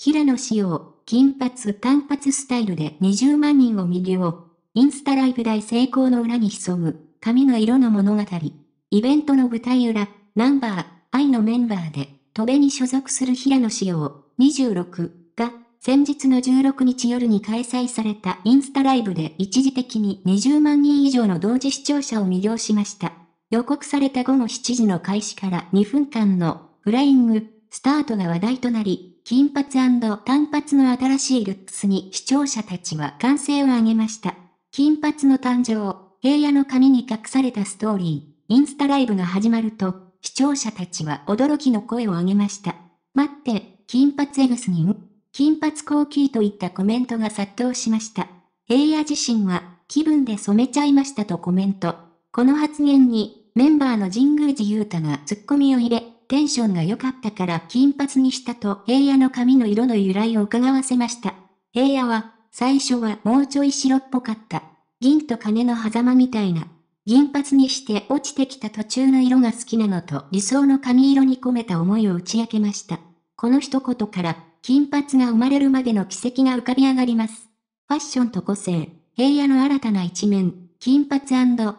平野紫耀、金髪短髪スタイルで20万人を魅了。インスタライブ大成功の裏に潜む、髪の色の物語。イベントの舞台裏、ナンバー、愛のメンバーで、戸辺に所属する平野紫耀、26が、先日の16日夜に開催されたインスタライブで一時的に20万人以上の同時視聴者を魅了しました。予告された午後7時の開始から2分間の、フライング、スタートが話題となり、金髪短髪の新しいルックスに視聴者たちは歓声を上げました。金髪の誕生、平野の髪に隠されたストーリー、インスタライブが始まると、視聴者たちは驚きの声を上げました。待って、金髪エグスニン、金髪コーキーといったコメントが殺到しました。平野自身は、気分で染めちゃいましたとコメント。この発言に、メンバーの神宮寺勇太がツッコミを入れ、テンションが良かったから金髪にしたと平野の髪の色の由来を伺わせました。平野は、最初はもうちょい白っぽかった。銀と金の狭間みたいな。銀髪にして落ちてきた途中の色が好きなのと理想の髪色に込めた思いを打ち明けました。この一言から、金髪が生まれるまでの奇跡が浮かび上がります。ファッションと個性、平野の新たな一面、金髪短髪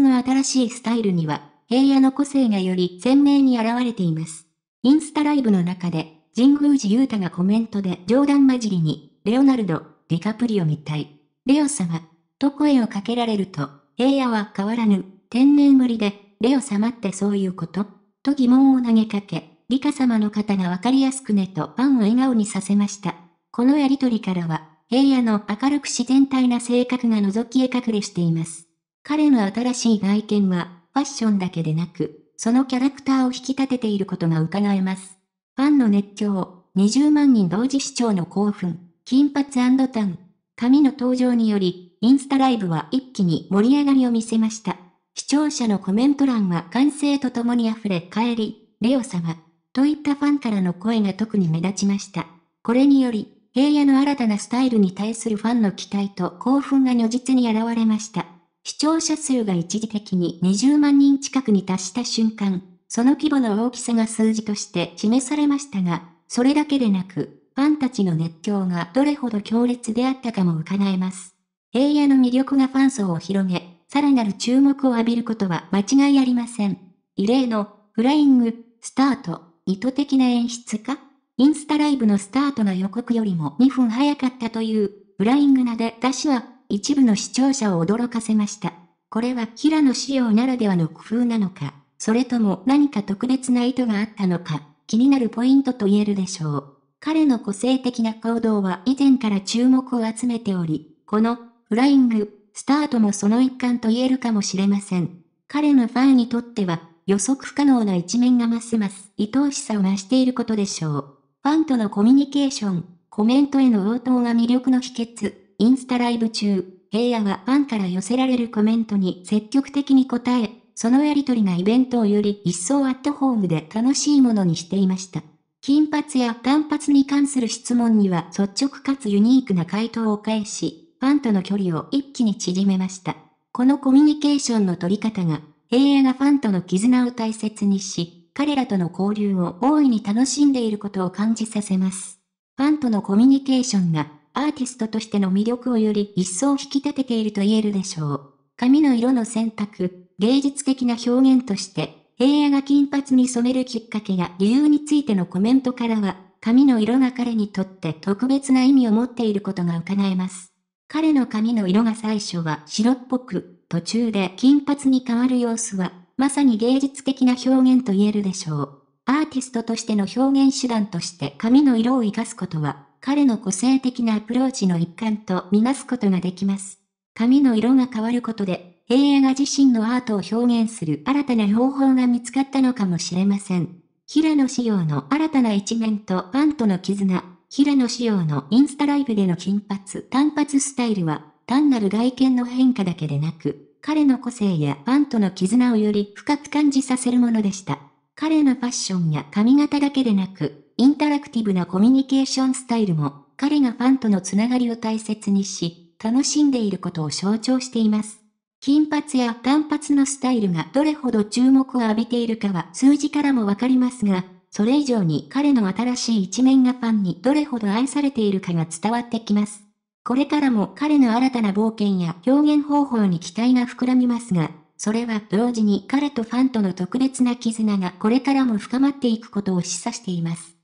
の新しいスタイルには、平野の個性がより鮮明に現れています。インスタライブの中で、神宮寺勇太がコメントで冗談交じりに、レオナルド、ディカプリオみたい。レオ様、と声をかけられると、平野は変わらぬ、天然無理で、レオ様ってそういうことと疑問を投げかけ、リカ様の方がわかりやすくねとファンを笑顔にさせました。このやりとりからは、平野の明るく自然体な性格が覗きえ隠れしています。彼の新しい外見は、ファッションだけでなく、そのキャラクターを引き立てていることが伺えます。ファンの熱狂、20万人同時視聴の興奮、金髪タン、紙の登場により、インスタライブは一気に盛り上がりを見せました。視聴者のコメント欄は歓声とともに溢れ帰り、レオ様、といったファンからの声が特に目立ちました。これにより、平野の新たなスタイルに対するファンの期待と興奮が如実に現れました。視聴者数が一時的に20万人近くに達した瞬間、その規模の大きさが数字として示されましたが、それだけでなく、ファンたちの熱狂がどれほど強烈であったかも伺えます。平野の魅力がファン層を広げ、さらなる注目を浴びることは間違いありません。異例の、フライング、スタート、意図的な演出かインスタライブのスタートが予告よりも2分早かったという、フライングなで私は一部の視聴者を驚かせました。これは平野仕様ならではの工夫なのか、それとも何か特別な意図があったのか、気になるポイントと言えるでしょう。彼の個性的な行動は以前から注目を集めており、このフライング、スタートもその一環と言えるかもしれません。彼のファンにとっては予測不可能な一面がますます愛おしさを増していることでしょう。ファンとのコミュニケーション、コメントへの応答が魅力の秘訣。インスタライブ中、平野はファンから寄せられるコメントに積極的に答え、そのやりとりがイベントをより一層アットホームで楽しいものにしていました。金髪や短髪に関する質問には率直かつユニークな回答を返し、ファンとの距離を一気に縮めました。このコミュニケーションの取り方が、平野がファンとの絆を大切にし、彼らとの交流を大いに楽しんでいることを感じさせます。ファンとのコミュニケーションがアーティストとしての魅力をより一層引き立てていると言えるでしょう。髪の色の選択、芸術的な表現として、平野が金髪に染めるきっかけや理由についてのコメントからは、髪の色が彼にとって特別な意味を持っていることが伺えます。彼の髪の色が最初は白っぽく、途中で金髪に変わる様子は、まさに芸術的な表現と言えるでしょう。アーティストとしての表現手段として髪の色を活かすことは、彼の個性的なアプローチの一環とみなすことができます。髪の色が変わることで、平野が自身のアートを表現する新たな方法が見つかったのかもしれません。平野仕様の新たな一面とファンとの絆、平野仕様のインスタライブでの金髪、単髪スタイルは、単なる外見の変化だけでなく、彼の個性やファンとの絆をより深く感じさせるものでした。彼のファッションや髪型だけでなく、インタラクティブなコミュニケーションスタイルも、彼がファンとのつながりを大切にし、楽しんでいることを象徴しています。金髪や短髪のスタイルがどれほど注目を浴びているかは数字からもわかりますが、それ以上に彼の新しい一面がファンにどれほど愛されているかが伝わってきます。これからも彼の新たな冒険や表現方法に期待が膨らみますが、それは同時に彼とファンとの特別な絆がこれからも深まっていくことを示唆しています。